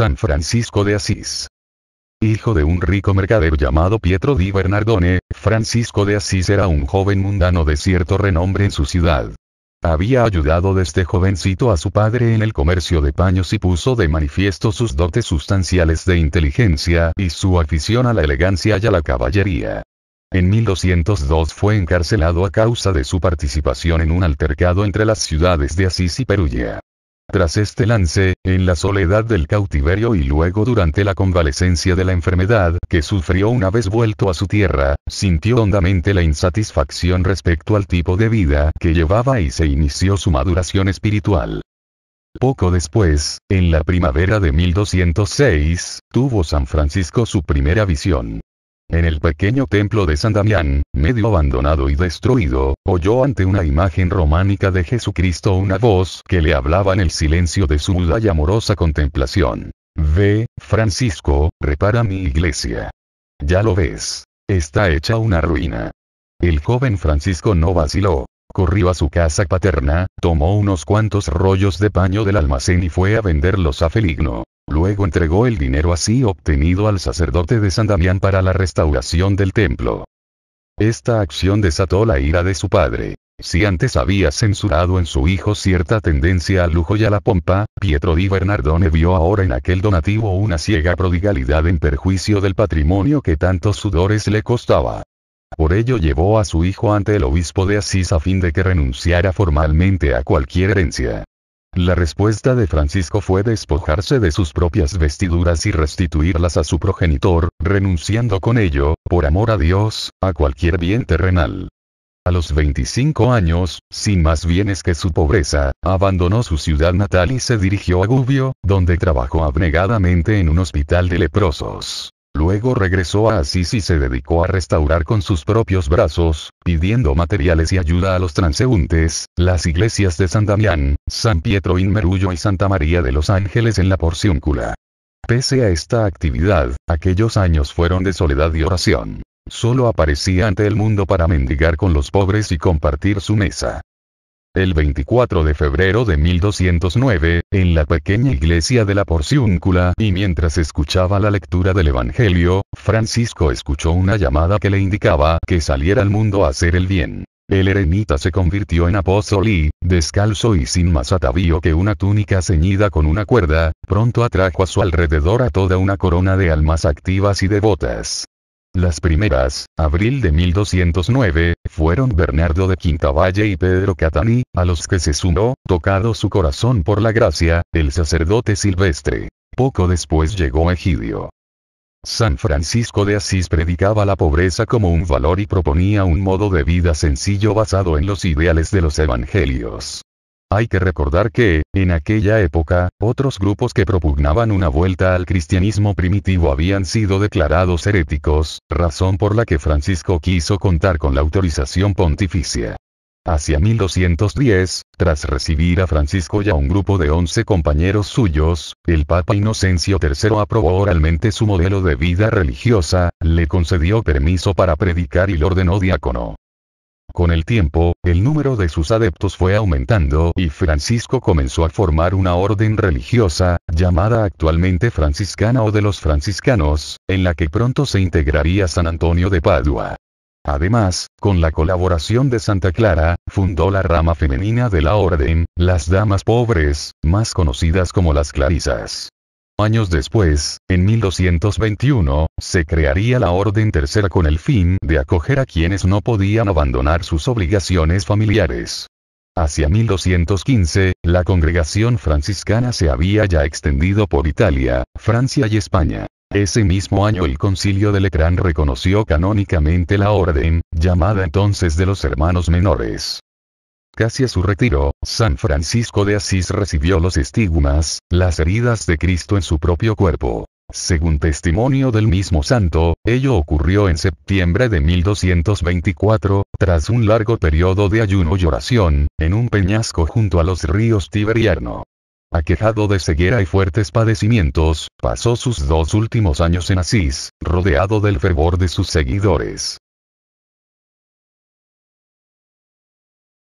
San Francisco de Asís. Hijo de un rico mercader llamado Pietro di Bernardone, Francisco de Asís era un joven mundano de cierto renombre en su ciudad. Había ayudado desde jovencito a su padre en el comercio de paños y puso de manifiesto sus dotes sustanciales de inteligencia y su afición a la elegancia y a la caballería. En 1202 fue encarcelado a causa de su participación en un altercado entre las ciudades de Asís y Perugia. Tras este lance, en la soledad del cautiverio y luego durante la convalecencia de la enfermedad que sufrió una vez vuelto a su tierra, sintió hondamente la insatisfacción respecto al tipo de vida que llevaba y se inició su maduración espiritual. Poco después, en la primavera de 1206, tuvo San Francisco su primera visión. En el pequeño templo de San Damián, medio abandonado y destruido, oyó ante una imagen románica de Jesucristo una voz que le hablaba en el silencio de su muda y amorosa contemplación. Ve, Francisco, repara mi iglesia. Ya lo ves. Está hecha una ruina. El joven Francisco no vaciló. Corrió a su casa paterna, tomó unos cuantos rollos de paño del almacén y fue a venderlos a Feligno. Luego entregó el dinero así obtenido al sacerdote de San Damián para la restauración del templo. Esta acción desató la ira de su padre. Si antes había censurado en su hijo cierta tendencia al lujo y a la pompa, Pietro di Bernardone vio ahora en aquel donativo una ciega prodigalidad en perjuicio del patrimonio que tantos sudores le costaba. Por ello llevó a su hijo ante el obispo de Asís a fin de que renunciara formalmente a cualquier herencia. La respuesta de Francisco fue despojarse de sus propias vestiduras y restituirlas a su progenitor, renunciando con ello, por amor a Dios, a cualquier bien terrenal. A los 25 años, sin más bienes que su pobreza, abandonó su ciudad natal y se dirigió a Gubbio, donde trabajó abnegadamente en un hospital de leprosos. Luego regresó a Asís y se dedicó a restaurar con sus propios brazos, pidiendo materiales y ayuda a los transeúntes, las iglesias de San Damián, San Pietro in Merullo y Santa María de los Ángeles en la Porciúncula. Pese a esta actividad, aquellos años fueron de soledad y oración. Solo aparecía ante el mundo para mendigar con los pobres y compartir su mesa. El 24 de febrero de 1209, en la pequeña iglesia de la Porciúncula, y mientras escuchaba la lectura del Evangelio, Francisco escuchó una llamada que le indicaba que saliera al mundo a hacer el bien. El eremita se convirtió en apóstol y, descalzo y sin más atavío que una túnica ceñida con una cuerda, pronto atrajo a su alrededor a toda una corona de almas activas y devotas. Las primeras, abril de 1209, fueron Bernardo de Quintavalle y Pedro Catani, a los que se sumó, tocado su corazón por la gracia, el sacerdote silvestre. Poco después llegó Egidio. San Francisco de Asís predicaba la pobreza como un valor y proponía un modo de vida sencillo basado en los ideales de los evangelios. Hay que recordar que, en aquella época, otros grupos que propugnaban una vuelta al cristianismo primitivo habían sido declarados heréticos, razón por la que Francisco quiso contar con la autorización pontificia. Hacia 1210, tras recibir a Francisco y a un grupo de once compañeros suyos, el Papa Inocencio III aprobó oralmente su modelo de vida religiosa, le concedió permiso para predicar y lo ordenó diácono. Con el tiempo, el número de sus adeptos fue aumentando y Francisco comenzó a formar una orden religiosa, llamada actualmente franciscana o de los franciscanos, en la que pronto se integraría San Antonio de Padua. Además, con la colaboración de Santa Clara, fundó la rama femenina de la orden, las damas pobres, más conocidas como las clarisas. Años después, en 1221, se crearía la Orden Tercera con el fin de acoger a quienes no podían abandonar sus obligaciones familiares. Hacia 1215, la congregación franciscana se había ya extendido por Italia, Francia y España. Ese mismo año el concilio de Letrán reconoció canónicamente la orden, llamada entonces de los hermanos menores hacia a su retiro, San Francisco de Asís recibió los estigmas, las heridas de Cristo en su propio cuerpo. Según testimonio del mismo santo, ello ocurrió en septiembre de 1224, tras un largo periodo de ayuno y oración, en un peñasco junto a los ríos Tiberiano. Aquejado de ceguera y fuertes padecimientos, pasó sus dos últimos años en Asís, rodeado del fervor de sus seguidores.